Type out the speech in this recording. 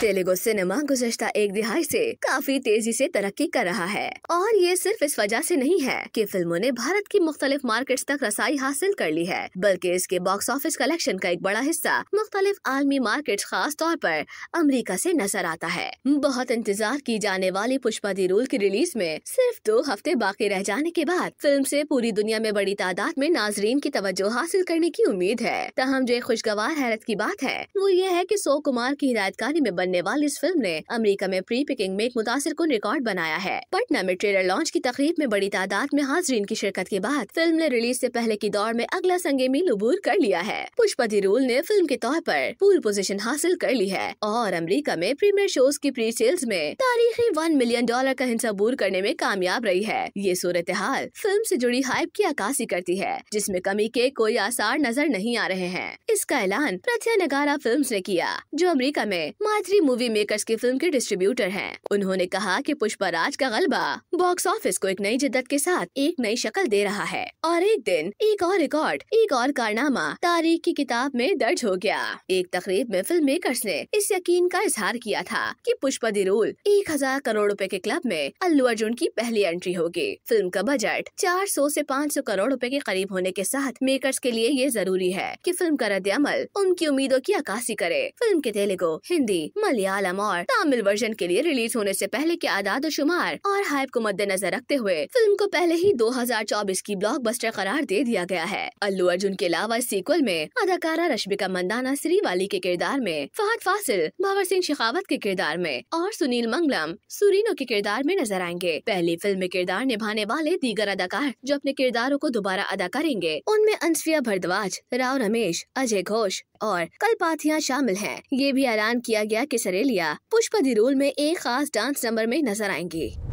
Telugu cinema गुजश्ता एक दिहाई से काफी तेजी से तरक्की कर रहा है और ये सिर्फ इस वजह से नहीं है कि फिल्मों ने भारत की मुख्तलिफ मार्केट्स तक रसाई हासिल कर ली है बल्कि इसके बॉक्स ऑफिस कलेक्शन का एक बड़ा हिस्सा मुख्तलिफ आलमी मार्केट खास तौर पर अमरीका से नजर आता है बहुत इंतजार की जाने वाली पुष्पा रूल की रिलीज में सिर्फ दो हफ्ते बाकी रह जाने के बाद फिल्म से पूरी दुनिया में बड़ी तादाद में नाजरीन की तवज्जो हासिल करने की उम्मीद है तहम जो खुशगवार हैरत की बात है वो ये है की सो कुमार की हिदायतकारी में बनने वाली इस फिल्म ने अमेरिका में प्री पिकिंग में एक मुतासर को रिकॉर्ड बनाया है पटना में ट्रेलर लॉन्च की तकरीब में बड़ी तादाद में हाजरीन की शिरकत के बाद फिल्म ने रिलीज ऐसी पहले की दौड़ में अगला संगे मील उबूर कर लिया है पुष्पति रूल ने फिल्म के तौर आरोप पूरी पोजिशन हासिल कर ली है और अमरीका में प्रीमियर शोज की प्री सेल्स में तारीखी वन मिलियन डॉलर का हिंसा बूर करने में कामयाब रही है ये सूरत हाल फिल्म ऐसी जुड़ी हाइप की अक्सी करती है जिसमे कमी के कोई आसार नजर नहीं आ रहे हैं इसका ऐलान प्रथ्या नगारा फिल्म ने किया जो अमरीका में माधुरी की मूवी मेकर्स की फिल्म के डिस्ट्रीब्यूटर हैं। उन्होंने कहा कि पुष्पराज का गलबा बॉक्स ऑफिस को एक नई जिद्दत के साथ एक नई शक्ल दे रहा है और एक दिन एक और रिकॉर्ड एक और कारनामा तारीख की किताब में दर्ज हो गया एक तकरीब में फिल्म मेकर्स ने इस यकीन का इजहार किया था कि पुष्पा दिरूल एक हजार करोड़ रूपए के क्लब में अल्लू अर्जुन की पहली एंट्री होगी फिल्म का बजट चार ऐसी पाँच सौ करोड़ रूपए के करीब होने के साथ मेकर्स के लिए ये जरूरी है की फिल्म का रद्द अमल उनकी उम्मीदों की अक्सी करे फिल्म के तेलुगु हिंदी मलयालम और तमिल वर्जन के लिए रिलीज होने से पहले के आदाद शुमार और हाइप को मद्देनजर रखते हुए फिल्म को पहले ही 2024 की ब्लॉकबस्टर करार दे दिया गया है अल्लू अर्जुन के अलावा सीक्वल में अदाकारा रश्मिका मंदाना श्रीवाली के किरदार में फहद फासिल भावर सिंह शेखावत के किरदार में और सुनील मंगलम सुरीनो के किरदार में नजर आएंगे पहली फिल्म में किरदार निभाने वाले दीगर अदाकार जो अपने किरदारों को दोबारा अदा करेंगे उनमें अंसफिया भरद्वाज राव रमेश अजय घोष और पाथिया शामिल हैं। ये भी ऐलान किया गया कि सरेलिया पुष्पा दिरूल में एक खास डांस नंबर में नजर आएंगी